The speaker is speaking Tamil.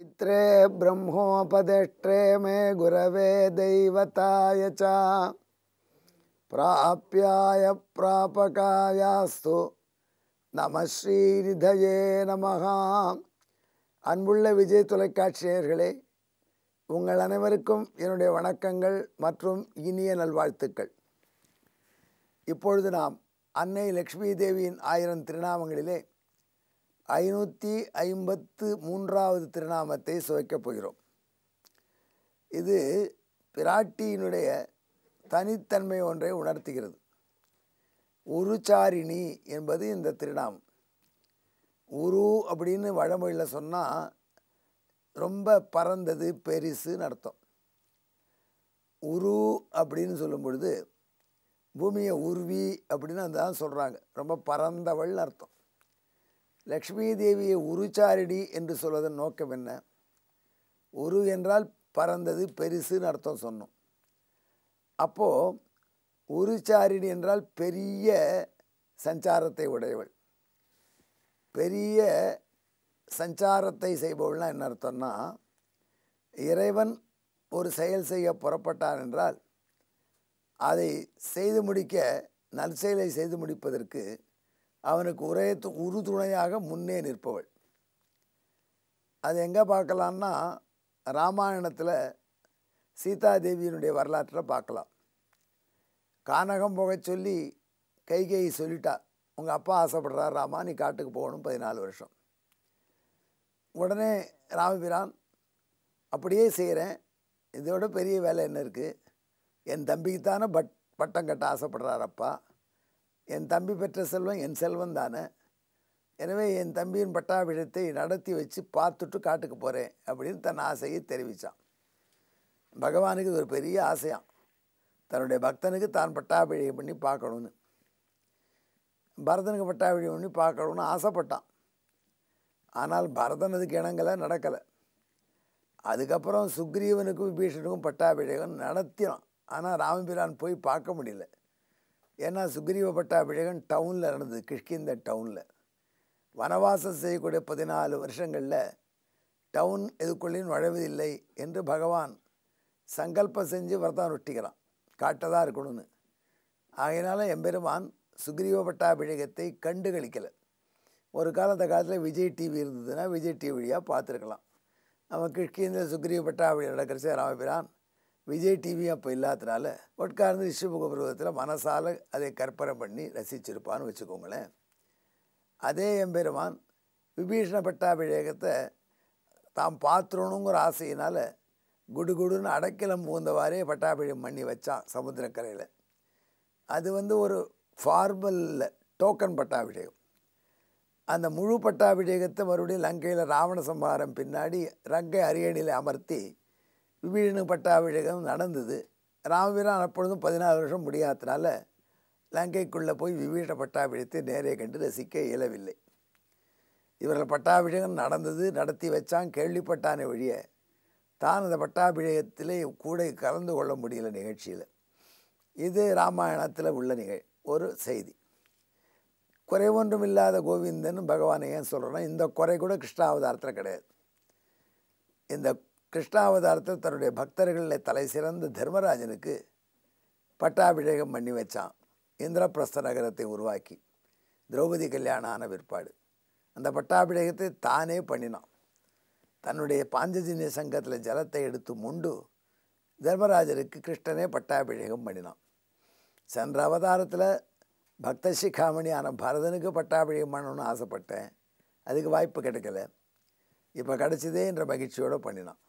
पित्रे ब्रह्मोपदेष्ट्रे மே குரவே दैवताय च प्राप्याय प्रापकायास्तु நம ஸ்ரீரிதயே நமகா அன்புள்ள விஜய் தொலைக்காட்சியர்களே உங்கள் அனைவருக்கும் என்னுடைய வணக்கங்கள் மற்றும் இனிய நல்வாழ்த்துக்கள் இப்பொழுது நாம் அன்னை லக்ஷ்மி தேவியின் ஆயிரம் திருநாமங்களிலே ஐநூற்றி ஐம்பத்து மூன்றாவது திருநாமத்தை சுவைக்கப் போகிறோம் இது பிராட்டியினுடைய தனித்தன்மை ஒன்றை உணர்த்துகிறது உருச்சாரிணி என்பது இந்த திருநாமம் உரு அப்படின்னு வழமொழியில் சொன்னால் ரொம்ப பறந்தது பெரிசுன்னு அர்த்தம் உரு அப்படின்னு சொல்லும் பொழுது பூமியை உருவி அப்படின்னு அந்த சொல்கிறாங்க ரொம்ப பறந்தவள்னு அர்த்தம் லக்ஷ்மி தேவியை உருச்சாரிணி என்று சொல்வதன் நோக்கம் என்ன உரு என்றால் பறந்தது பெருசுன்னு அர்த்தம் சொன்னோம் அப்போது உருச்சாரிணி என்றால் பெரிய சஞ்சாரத்தை உடையவள் பெரிய சஞ்சாரத்தை செய்பவள்னால் என்ன அர்த்தம்னா இறைவன் ஒரு செயல் செய்ய புறப்பட்டான் என்றால் அதை செய்து முடிக்க நற்செயலை செய்து முடிப்பதற்கு அவனுக்கு ஒரே உறுதுணையாக முன்னே நிற்பவள் அது எங்கே பார்க்கலான்னா ராமாயணத்தில் சீதாதேவியினுடைய வரலாற்றில் பார்க்கலாம் கானகம் போக சொல்லி கைகை சொல்லிட்டா உங்கள் அப்பா ஆசைப்படுறார் ராமா நீ காட்டுக்கு போகணும் பதினாலு வருஷம் உடனே ராமபிரான் அப்படியே செய்கிறேன் இதோட பெரிய வேலை என்ன இருக்குது என் தம்பிக்குத்தானே பட் பட்டம் கட்ட ஆசைப்படுறார் அப்பா என் தம்பி பெற்ற செல்வம் என் செல்வம் தானே எனவே என் தம்பியின் பட்டாபிடத்தை நடத்தி வச்சு பார்த்துட்டு காட்டுக்கு போகிறேன் அப்படின்னு தன் ஆசையை தெரிவித்தான் பகவானுக்கு இது ஒரு பெரிய ஆசையாம் தன்னுடைய பக்தனுக்கு தான் பட்டாபிழையை பண்ணி பார்க்கணும்னு பரதனுக்கு பட்டாபிழை பண்ணி பார்க்கணும்னு ஆசைப்பட்டான் ஆனால் பரதன் அதுக்கு இணங்கலை நடக்கலை அதுக்கப்புறம் சுக்ரீவனுக்கும் விபீஷனுக்கும் பட்டாபிஷேகம் நடத்தினான் ஆனால் ராமபிரான் போய் பார்க்க முடியல ஏன்னா சுக்ரீவ பட்டாபிஷேகம் டவுனில் நடந்தது கிஷ்கிந்த டவுனில் வனவாசம் செய்யக்கூடிய பதினாலு வருஷங்களில் டவுன் எதுக்குள்ளேயும் நுழைவதில்லை என்று பகவான் சங்கல்பம் செஞ்சு வரதான் ஒட்டிக்கிறான் காட்டதாக இருக்கணும்னு ஆகையினால எம்பெருமான் சுக்ரீவ பட்டாபிஷேகத்தை கண்டு கழிக்கலை ஒரு கால அந்த காலத்தில் விஜய் டிவி இருந்ததுன்னா விஜய் டிவி வழியாக பார்த்துருக்கலாம் நம்ம கிஷ்கிந்த சுக்ரீவ பட்டாபிஷேகம் நடக்கிறச்சே ராமபிரான் விஜய் டிவி அப்போ இல்லாததுனால உட்கார்ந்து விஸ்வமுக பருவத்தில் மனசால் அதை கற்பனை பண்ணி ரசிச்சிருப்பான்னு வச்சுக்கோங்களேன் அதே எம்பெருமான் விபீஷண பட்டாபிஷேகத்தை தாம் பாத்திரணுங்கிற ஆசையினால் குடு குடுன்னு அடைக்கலம் புகுந்தவாறே பட்டாபிஷேகம் பண்ணி வச்சான் சமுத்திரக்கரையில் அது வந்து ஒரு ஃபார்மலில் டோக்கன் பட்டாபிஷேகம் அந்த முழு பட்டாபிஷேகத்தை மறுபடியும் லங்கையில் ராவண சம்ஹாரம் பின்னாடி ரங்கை அரியணியில் அமர்த்தி வீணு பட்டாபிஷேகம் நடந்தது ராமபிரான் அப்பொழுதும் பதினாறு வருஷம் முடியாததுனால லங்கைக்குள்ளே போய் விபீஷ பட்டாபிஷேகத்தை நேரே கண்டு ரசிக்க இயலவில்லை இவர்கள் பட்டாபிஷேகம் நடந்தது நடத்தி வச்சான் கேள்விப்பட்டான வழிய தான் அந்த பட்டாபிஷேகத்திலே கூட கலந்து கொள்ள முடியல நிகழ்ச்சியில் இது ராமாயணத்தில் உள்ள நிகழ் ஒரு செய்தி குறை ஒன்றும் இல்லாத கோவிந்தன் பகவானை ஏன் சொல்கிறோன்னா இந்த குறை கூட கிருஷ்ணாவதாரத்தில் கிடையாது இந்த கிருஷ்ணாவதாரத்தில் தன்னுடைய பக்தர்களில் தலை சிறந்த தர்மராஜனுக்கு பட்டாபிஷேகம் பண்ணி வச்சான் இந்திரபிரஸ்த நகரத்தை உருவாக்கி திரௌபதி கல்யாணம் ஆன விற்பாடு அந்த பட்டாபிஷேகத்தை தானே பண்ணினான் தன்னுடைய பாஞ்சஜன்ய சங்கத்தில் ஜலத்தை எடுத்து முண்டு தர்மராஜருக்கு கிருஷ்ணனே பட்டாபிஷேகம் பண்ணினான் சென்ற அவதாரத்தில் பக்த ஆன பரதனுக்கு பட்டாபிஷேகம் பண்ணணும்னு ஆசைப்பட்டேன் அதுக்கு வாய்ப்பு கிடைக்கல இப்போ கிடச்சிதே என்ற மகிழ்ச்சியோடு பண்ணினான்